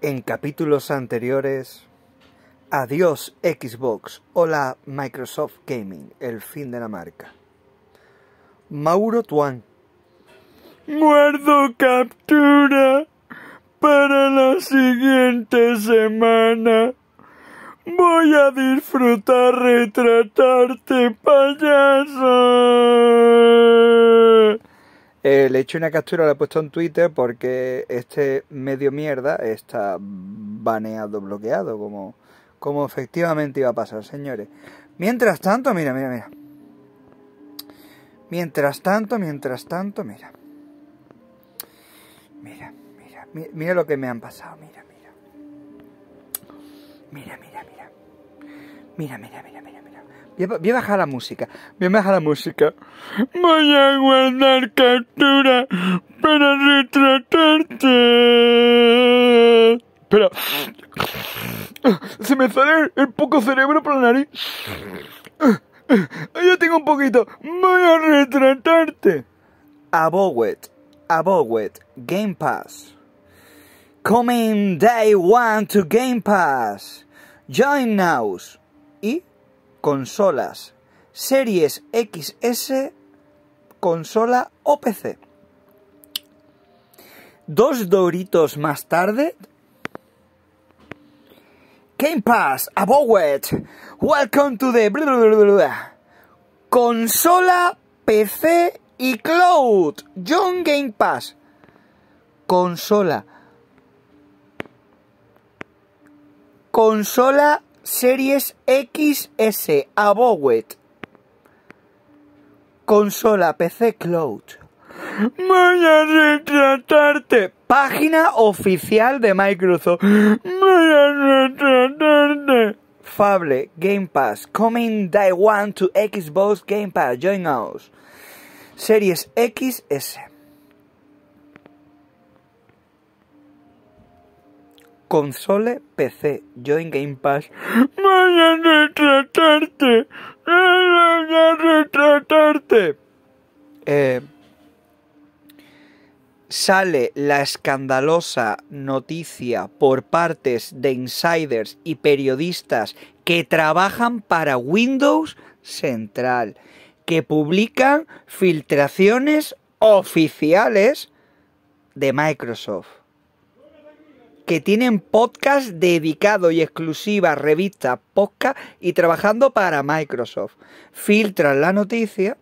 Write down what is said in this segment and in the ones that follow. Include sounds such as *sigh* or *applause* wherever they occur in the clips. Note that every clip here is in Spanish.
En capítulos anteriores, adiós Xbox, hola Microsoft Gaming, el fin de la marca. Mauro Tuan. Muerdo captura para la siguiente semana. Voy a disfrutar retratarte, payaso. Eh, le he hecho una captura, la he puesto en Twitter porque este medio mierda está baneado, bloqueado, como, como efectivamente iba a pasar, señores. Mientras tanto, mira, mira, mira. Mientras tanto, mientras tanto, mira. Mira, mira, mira, mira lo que me han pasado, mira, mira. Mira, mira, mira. Mira, mira, mira. Voy a, bajar la música. Voy a bajar la música. Voy a guardar captura para retratarte. Pero... Se me sale el poco cerebro por la nariz. Yo tengo un poquito. Voy a retratarte. A Abowet. Game Pass. Coming day one to Game Pass. Join now consolas Series XS, consola o PC. Dos Doritos más tarde, Game Pass, Abowet, Welcome to the... consola, PC y Cloud. John Game Pass. Consola. Consola Series XS Abowet. Consola PC Cloud. Voy a retratarte. Página oficial de Microsoft. Voy a retratarte. Fable, Game Pass, Coming Day One to Xbox Game Pass, Join Us. Series XS. console, PC. Join Game Pass. *gasps* ¡Voy a retratarte! a retratarte! Eh, sale la escandalosa noticia por partes de insiders y periodistas que trabajan para Windows Central, que publican filtraciones oficiales de Microsoft que tienen podcast dedicado y exclusiva revista podcast y trabajando para Microsoft. Filtran la noticia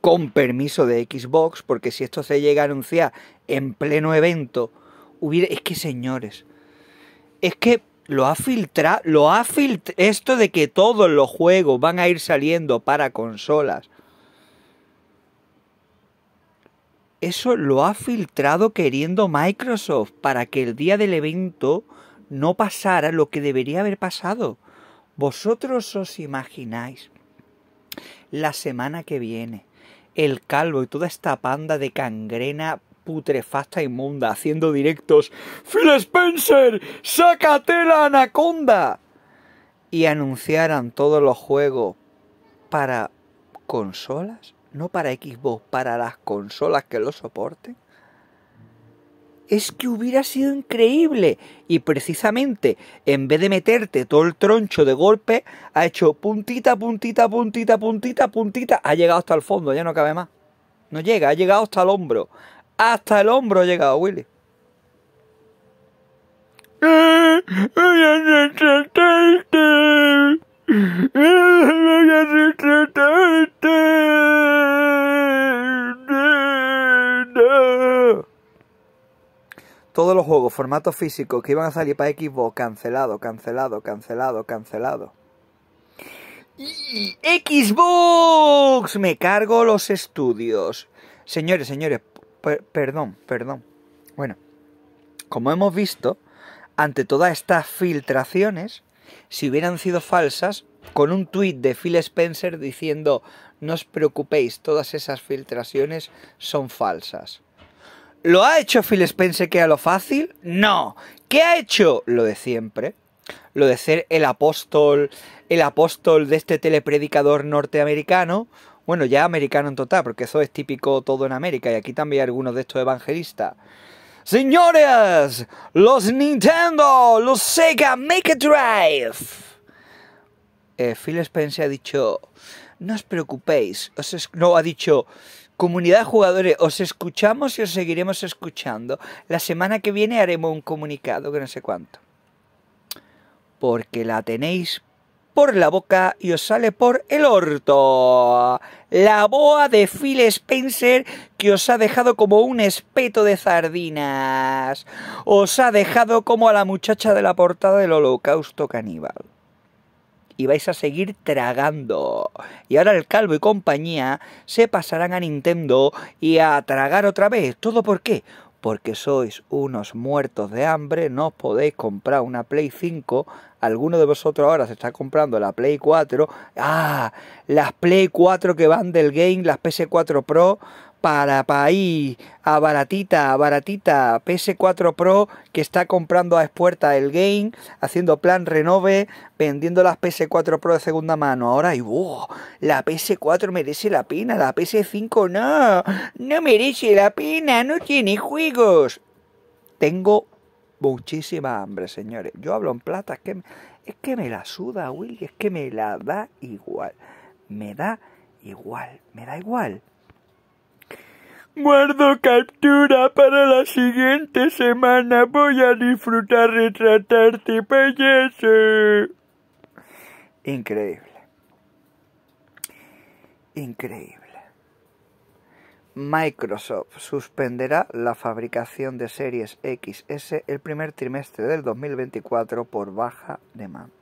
con permiso de Xbox, porque si esto se llega a anunciar en pleno evento, hubiera... Es que señores, es que lo ha filtrado, lo ha filtrado, esto de que todos los juegos van a ir saliendo para consolas Eso lo ha filtrado queriendo Microsoft para que el día del evento no pasara lo que debería haber pasado. ¿Vosotros os imagináis la semana que viene el calvo y toda esta panda de cangrena putrefacta inmunda haciendo directos Phil Spencer, sácate la anaconda? Y anunciaran todos los juegos para consolas? no para Xbox, para las consolas que lo soporten, es que hubiera sido increíble. Y precisamente, en vez de meterte todo el troncho de golpe, ha hecho puntita, puntita, puntita, puntita, puntita. Ha llegado hasta el fondo, ya no cabe más. No llega, ha llegado hasta el hombro. Hasta el hombro ha llegado, Willy. Eh, eh, *laughs* Todos los juegos, formato físico, que iban a salir para Xbox, cancelado, cancelado, cancelado, cancelado. Xbox, me cargo los estudios. Señores, señores, perdón, perdón. Bueno, como hemos visto, ante todas estas filtraciones, si hubieran sido falsas, con un tuit de Phil Spencer diciendo no os preocupéis, todas esas filtraciones son falsas. ¿Lo ha hecho Phil Spencer que a lo fácil? No. ¿Qué ha hecho? Lo de siempre. Lo de ser el apóstol, el apóstol de este telepredicador norteamericano, bueno, ya americano en total, porque eso es típico todo en América y aquí también hay algunos de estos evangelistas Señores, los Nintendo, los Sega Mega Drive. Eh, Phil Spencer ha dicho, no os preocupéis, no ha dicho, comunidad de jugadores, os escuchamos y os seguiremos escuchando. La semana que viene haremos un comunicado que no sé cuánto. Porque la tenéis por la boca y os sale por el orto. La boa de Phil Spencer que os ha dejado como un espeto de sardinas. Os ha dejado como a la muchacha de la portada del holocausto caníbal y vais a seguir tragando. Y ahora el calvo y compañía se pasarán a Nintendo y a tragar otra vez. ¿Todo por qué? Porque sois unos muertos de hambre, no os podéis comprar una Play 5 alguno de vosotros ahora se está comprando la Play 4, ah, las Play 4 que van del game, las PS4 Pro, para ahí, a baratita, a baratita, PS4 Pro que está comprando a expuerta el game, haciendo plan renove, vendiendo las PS4 Pro de segunda mano. Ahora, y wow, la PS4 merece la pena, la PS5 no, no merece la pena, no tiene juegos. Tengo muchísima hambre, señores. Yo hablo en plata, es que, es que me la suda, Willy, es que me la da igual. Me da igual, me da igual. Guardo captura para la siguiente semana. Voy a disfrutar de de belleza. Increíble. Increíble. Microsoft suspenderá la fabricación de series XS el primer trimestre del 2024 por baja demanda.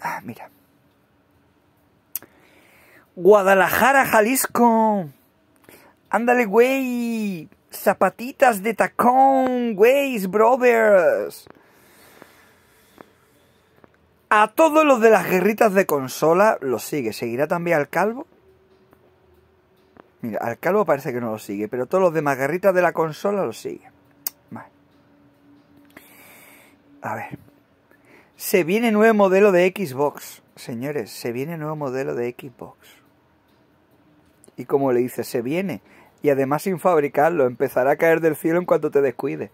Ah, mira. Guadalajara, Jalisco. Ándale, güey. Zapatitas de tacón, güey, brothers. A todos los de las guerritas de consola lo sigue. ¿Seguirá también al calvo? Mira, al calvo parece que no lo sigue, pero todos los demás guerritas de la consola lo sigue. Vale. A ver. Se viene nuevo modelo de Xbox. Señores, se viene nuevo modelo de Xbox. Y como le dice, se viene. Y además sin fabricarlo, empezará a caer del cielo en cuanto te descuide.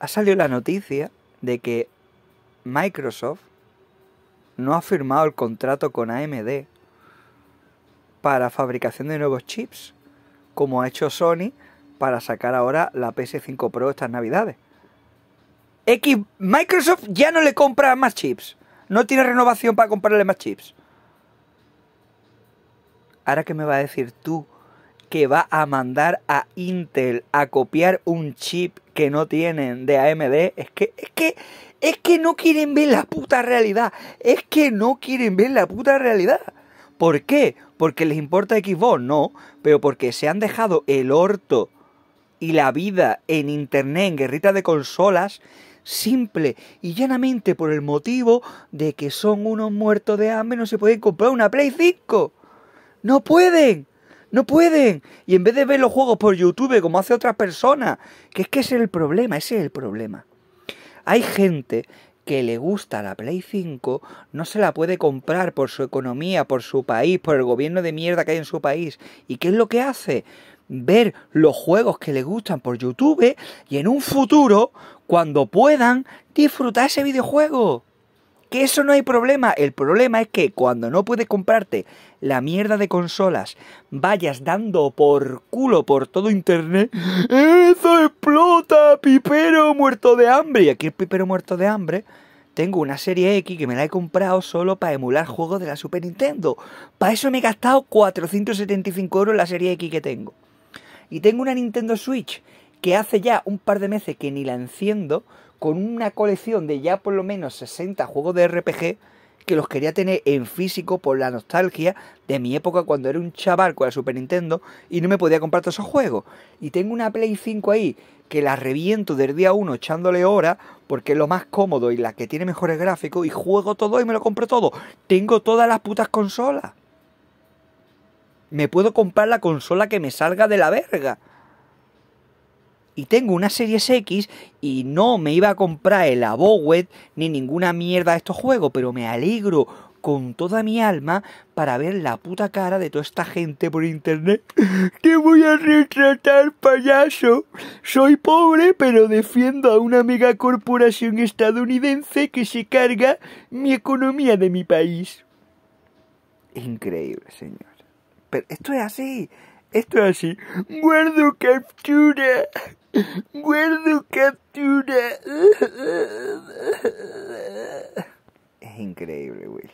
Ha salido la noticia de que Microsoft no ha firmado el contrato con AMD para fabricación de nuevos chips, como ha hecho Sony para sacar ahora la PS5 Pro estas navidades. X, Microsoft ya no le compra más chips. No tiene renovación para comprarle más chips. Ahora que me va a decir tú que va a mandar a Intel a copiar un chip que no tienen de AMD. Es que, es que, es que no quieren ver la puta realidad. Es que no quieren ver la puta realidad. ¿Por qué? ¿Porque les importa Xbox? No, pero porque se han dejado el orto y la vida en internet, en guerrita de consolas, simple y llanamente por el motivo de que son unos muertos de hambre no se pueden comprar una Play 5. ¡No pueden! no pueden. Y en vez de ver los juegos por YouTube como hace otra persona, que es que ese es el problema, ese es el problema. Hay gente que le gusta la Play 5 no se la puede comprar por su economía, por su país, por el gobierno de mierda que hay en su país. ¿Y qué es lo que hace? Ver los juegos que le gustan por YouTube y en un futuro, cuando puedan, disfrutar ese videojuego. Que eso no hay problema. El problema es que cuando no puedes comprarte la mierda de consolas, vayas dando por culo por todo internet. ¡Eso explota! ¡Pipero muerto de hambre! Y aquí el pipero muerto de hambre. Tengo una serie X que me la he comprado solo para emular juegos de la Super Nintendo. Para eso me he gastado 475 euros la serie X que tengo. Y tengo una Nintendo Switch que hace ya un par de meses que ni la enciendo con una colección de ya por lo menos 60 juegos de RPG que los quería tener en físico por la nostalgia de mi época cuando era un chaval con la Super Nintendo y no me podía comprar todos esos juegos. Y tengo una Play 5 ahí que la reviento del día 1 echándole horas porque es lo más cómodo y la que tiene mejores gráficos y juego todo y me lo compro todo. Tengo todas las putas consolas. Me puedo comprar la consola que me salga de la verga y tengo una serie X y no me iba a comprar el Abowet ni ninguna mierda de estos juegos, pero me alegro con toda mi alma para ver la puta cara de toda esta gente por internet. Te *laughs* voy a retratar, payaso. Soy pobre, pero defiendo a una mega corporación estadounidense que se carga mi economía de mi país. Increíble, señor. Pero esto es así. Esto es así. Guardo captura. Guardo captura. Es increíble, Will.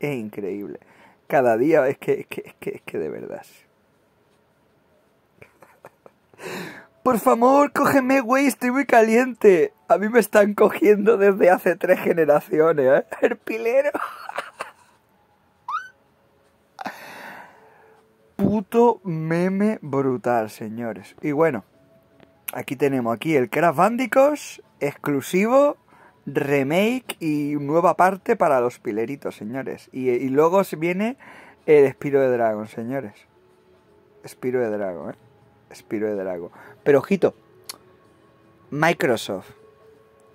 Es increíble. Cada día es que, que, que, de verdad. Por favor, cógeme, güey, estoy muy caliente. A mí me están cogiendo desde hace tres generaciones, ¿eh? *laughs* El pilero. Puto meme brutal, señores. Y bueno. Aquí tenemos aquí el Craft Bandicoot, exclusivo, remake y nueva parte para los pileritos, señores. Y, y luego viene el Spiro de Dragon, señores. Spiro de Dragon, ¿eh? Spiro de Dragon. Pero ojito, Microsoft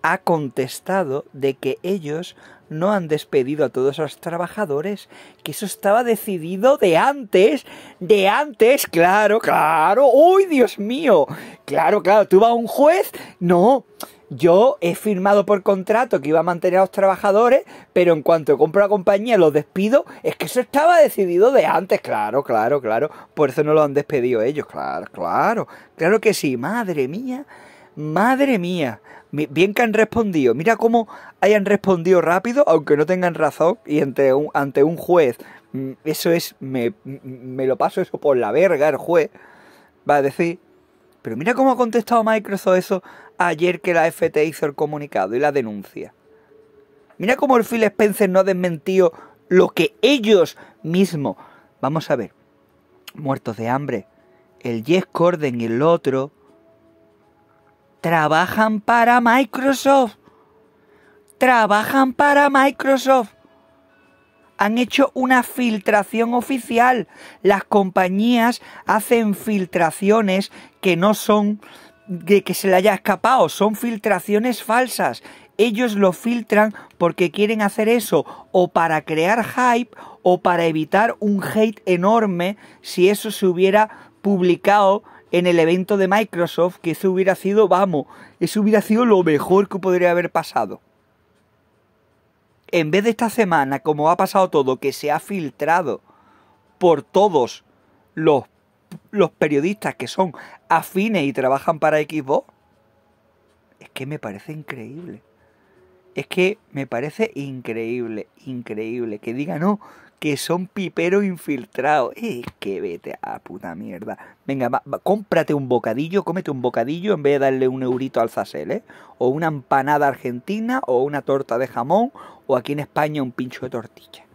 ha contestado de que ellos no han despedido a todos los trabajadores, que eso estaba decidido de antes, de antes, claro, claro, uy, Dios mío, claro, claro, tú vas a un juez, no, yo he firmado por contrato que iba a mantener a los trabajadores, pero en cuanto compro la compañía los despido, es que eso estaba decidido de antes, claro, claro, claro, por eso no lo han despedido ellos, claro, claro, claro que sí, madre mía, madre mía, Bien que han respondido, mira cómo hayan respondido rápido, aunque no tengan razón, y ante un, ante un juez, mm, eso es, mm, me, lo paso eso por la verga, el juez va a decir, pero mira cómo ha contestado Microsoft eso ayer que la FT hizo el comunicado y la denuncia. Mira cómo el Phil Spencer no ha desmentido lo que ellos mismos. Vamos a ver, muertos de hambre, el Jess Corden y el otro trabajan para Microsoft. Trabajan para Microsoft. Han hecho una filtración oficial. Las compañías hacen filtraciones que no son de que se le haya escapado, son filtraciones falsas. Ellos lo filtran porque quieren hacer eso o para crear hype o para evitar un hate enorme si eso se hubiera publicado en el evento de Microsoft, que eso hubiera sido, vamos, eso hubiera sido lo mejor que podría haber pasado. En vez de esta semana, como ha pasado todo, que se ha filtrado por todos los, los periodistas que son afines y trabajan para Xbox, es que me parece increíble. Es que me parece increíble, increíble que digan, no, que son piperos infiltrados. Es que vete a puta mierda. Venga, cómprate un bocadillo, cómete un bocadillo en vez de darle un eurito al zasel, ¿eh? O una empanada argentina, o una torta de jamón, o aquí en España un pincho de tortilla.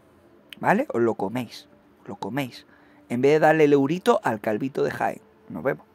¿Vale? Os lo coméis, lo coméis. En vez de darle el eurito al calvito de Jaén. Nos vemos.